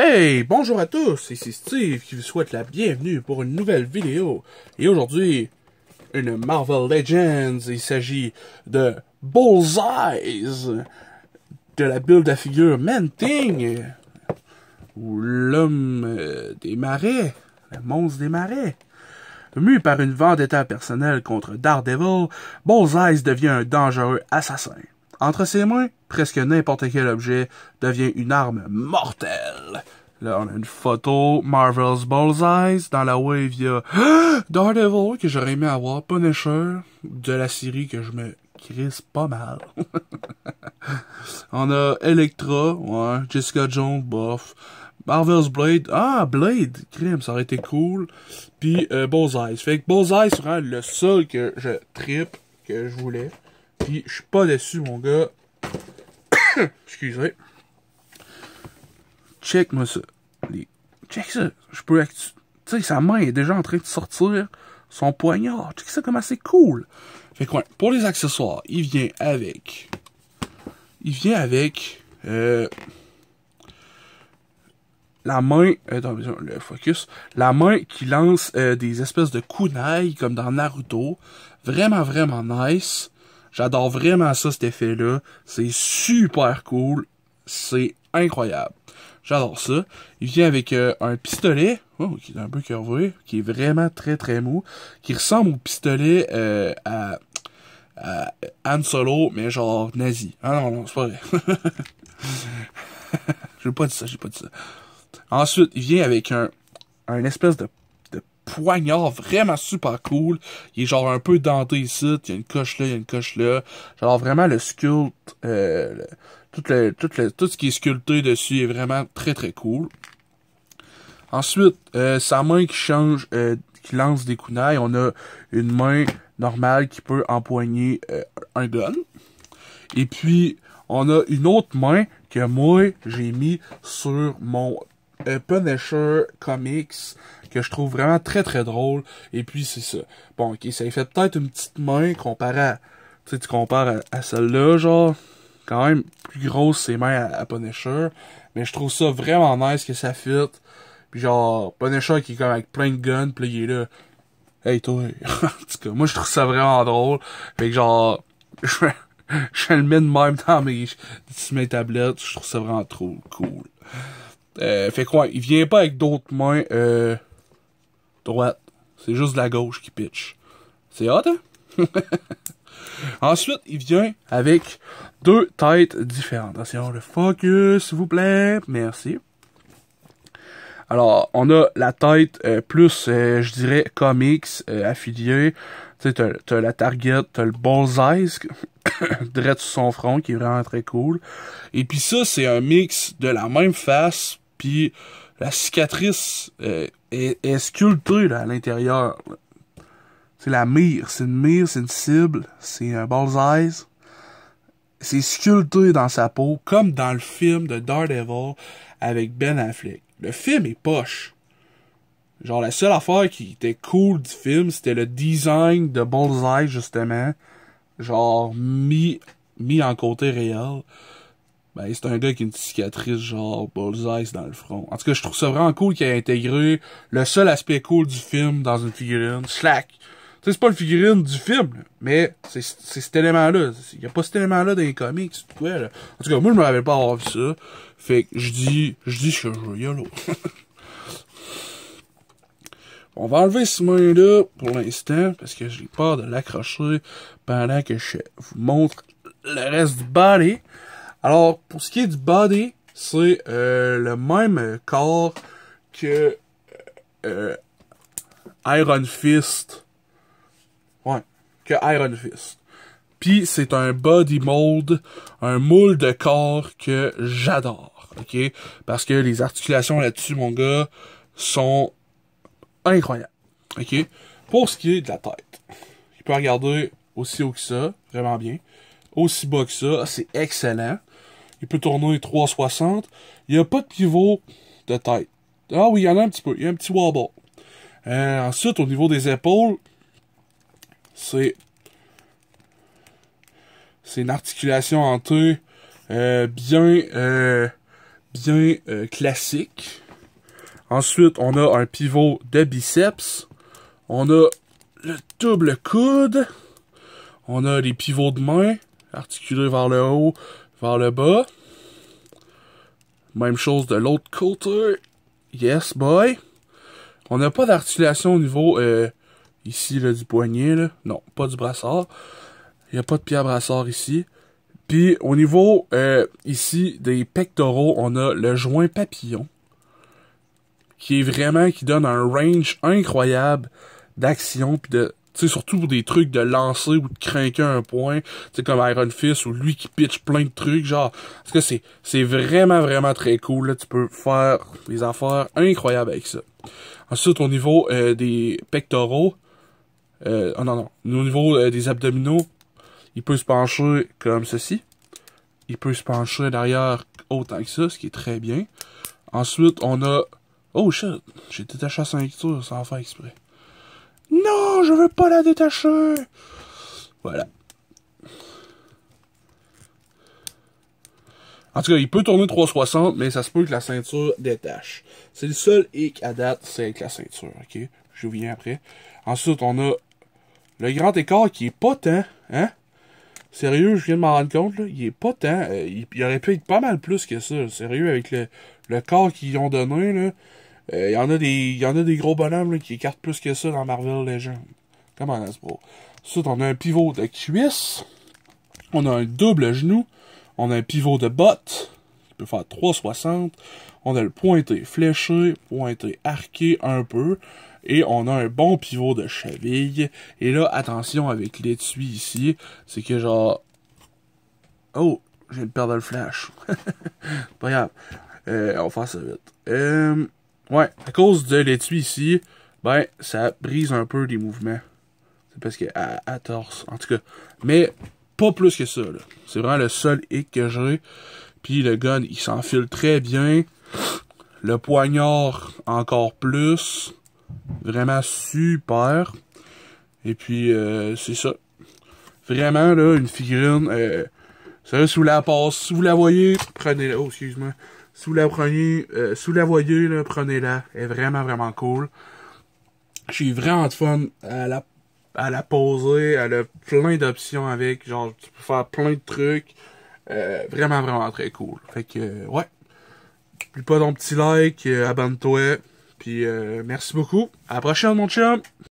Hey, bonjour à tous, c'est Steve qui vous souhaite la bienvenue pour une nouvelle vidéo. Et aujourd'hui, une Marvel Legends, il s'agit de Bullseyes, de la build a figure Manting, ou l'homme euh, des marais, le monstre des marais. Mu par une vendetta personnelle contre Daredevil, Bullseyes devient un dangereux assassin. Entre ses mains, presque n'importe quel objet devient une arme mortelle. Là, on a une photo, Marvel's Bullseye Dans la wave, il Daredevil, que j'aurais aimé avoir, Punisher, de la série que je me crise pas mal. on a Electra, ouais, Jessica Jones, bof. Marvel's Blade, ah, Blade, crime, ça aurait été cool. Puis euh, Fait que Bullseye c'est le seul que je tripe, que je voulais. Puis je suis pas déçu, mon gars. Excusez. Check-moi ça. Check ça. Je peux actu... Tu sais, sa main est déjà en train de sortir son poignard. Ah, check ça comme c'est cool. Fait que, pour les accessoires, il vient avec... Il vient avec... Euh, la main, euh, Attends, le focus, la main qui lance euh, des espèces de kunai comme dans Naruto, vraiment vraiment nice. J'adore vraiment ça, cet effet-là. C'est super cool. C'est incroyable. J'adore ça. Il vient avec euh, un pistolet, oh, qui est un peu curvé, qui est vraiment très très mou, qui ressemble au pistolet euh, à, à Han Solo, mais genre nazi. Ah non, non, c'est pas vrai. j'ai pas dit ça, j'ai pas dit ça. Ensuite, il vient avec un, un espèce de poignard vraiment super cool. Il est genre un peu denté ici. Il y a une coche là, il y a une coche là. Genre vraiment le sculpt, euh, tout, le, ce qui est sculpté dessus est vraiment très très cool. Ensuite, euh, sa main qui change, euh, qui lance des kunai. On a une main normale qui peut empoigner euh, un gun. Et puis, on a une autre main que moi, j'ai mis sur mon un Punisher Comics que je trouve vraiment très très drôle. Et puis c'est ça. Bon, ok, ça fait peut-être une petite main comparé à. Tu compares à, celle-là, genre. Quand même plus grosse ses mains à, à, Punisher. Mais je trouve ça vraiment nice que ça fit. Puis genre, Punisher qui est comme avec plein de guns, puis il est là. Hey toi. en tout cas, moi je trouve ça vraiment drôle. Fait que genre. Je, le mets de même dans mes, dans mes tablettes. Je trouve ça vraiment trop cool. Euh, fait quoi, il vient pas avec d'autres mains euh, droites. C'est juste la gauche qui pitch. C'est hot, hein? Ensuite, il vient avec deux têtes différentes. Attention, le focus, s'il vous plaît. Merci. Alors, on a la tête euh, plus, euh, je dirais, comics euh, affiliée. Tu sais, t'as, la Target, t'as le Bullseye, direct sur son front, qui est vraiment très cool. Et puis ça, c'est un mix de la même face, puis la cicatrice euh, est, sculptée là, à l'intérieur. C'est la mire. C'est une mire, c'est une cible, c'est un bullseye. C'est sculpté dans sa peau, comme dans le film de Daredevil avec Ben Affleck. Le film est poche. Genre, la seule affaire qui était cool du film, c'était le design de Bullseye, justement. Genre, mis, mis en côté réel ben c'est un gars qui a une cicatrice genre Bullseye dans le front. En tout cas, je trouve ça vraiment cool qu'il ait intégré le seul aspect cool du film dans une figurine. Slack. Tu sais, c'est pas le figurine du film, mais c'est cet élément-là. Il y a pas cet élément-là dans les comics, tout là. En tout cas, moi, je me pas avoir vu ça. Fait que je dis, je dis que je veux On va enlever ce main-là pour l'instant, parce que j'ai peur de l'accrocher pendant que je vous montre le reste du ballet alors, pour ce qui est du body, c'est euh, le même corps que euh, euh, Iron Fist. Ouais, que Iron Fist. Puis c'est un body mold, un moule de corps que j'adore, ok? Parce que les articulations là-dessus, mon gars, sont incroyables, ok? Pour ce qui est de la tête, il peux regarder aussi haut que ça, vraiment bien. Aussi bas que ça, c'est excellent il peut tourner 360. Il n'y a pas de pivot de tête. Ah oui, il y en a un petit peu. Il y a un petit wobble. Euh, ensuite, au niveau des épaules, c'est c'est une articulation en euh, bien euh, bien euh, classique. Ensuite, on a un pivot de biceps. On a le double coude. On a les pivots de main articulés vers le haut, vers le bas. Même chose de l'autre côté. Yes, boy. On n'a pas d'articulation au niveau euh, ici là, du poignet. Là. Non, pas du brassard. Il a pas de pierre brassard ici. Puis au niveau euh, ici des pectoraux, on a le joint papillon. Qui est vraiment, qui donne un range incroyable d'action puis de sais, surtout pour des trucs de lancer ou de craquer un point, tu comme Iron Fist ou lui qui pitch plein de trucs, genre, parce que c'est, c'est vraiment, vraiment très cool, là, tu peux faire des affaires incroyables avec ça. Ensuite, au niveau euh, des pectoraux, euh, oh non, non, au niveau euh, des abdominaux, il peut se pencher comme ceci. Il peut se pencher derrière autant que ça, ce qui est très bien. Ensuite, on a... Oh shit, j'ai détaché la ceinture sans faire exprès. Non, je veux pas la détacher. Voilà. En tout cas, il peut tourner 360, mais ça se peut que la ceinture détache. C'est le seul hic à date, c'est avec la ceinture, ok? Je vous viens après. Ensuite, on a le grand écart qui est pas tant, hein? Sérieux, je viens de m'en rendre compte, il est pas tant. Euh, il, il, aurait pu être pas mal plus que ça. Sérieux, avec le, le corps qu'ils ont donné, là. Il euh, y a des. a des gros bonhommes là, qui écartent plus que ça dans Marvel Legends. Comme ce bro? Ensuite, on a un pivot de cuisse. On a un double genou. On a un pivot de botte. Qui peut faire 360. On a le pointé fléché, pointé arqué un peu. Et on a un bon pivot de cheville. Et là, attention avec l'étui ici. C'est que genre. Oh, j'ai perdu le flash. Pas grave. Euh, on va faire ça vite. Euh, Ouais, à cause de l'étui ici, ben, ça brise un peu les mouvements. C'est parce que à, à torse, en tout cas. Mais pas plus que ça, là. C'est vraiment le seul hic que j'ai. Puis le gun, il s'enfile très bien. Le poignard, encore plus. Vraiment super. Et puis, euh, c'est ça. Vraiment, là, une figurine. Euh, ça, si vous la passez, si vous la voyez, prenez-la. Oh, excuse-moi. Sous la, prenez, euh, sous la voyée, là, prenez-la. Elle est vraiment, vraiment cool. suis vraiment de fun à la, à la poser. Elle a plein d'options avec. Genre, tu peux faire plein de trucs. Euh, vraiment, vraiment très cool. Fait que, euh, ouais. N'oublie pas ton petit like, abonne-toi. Puis, merci beaucoup. À la prochaine, mon chum!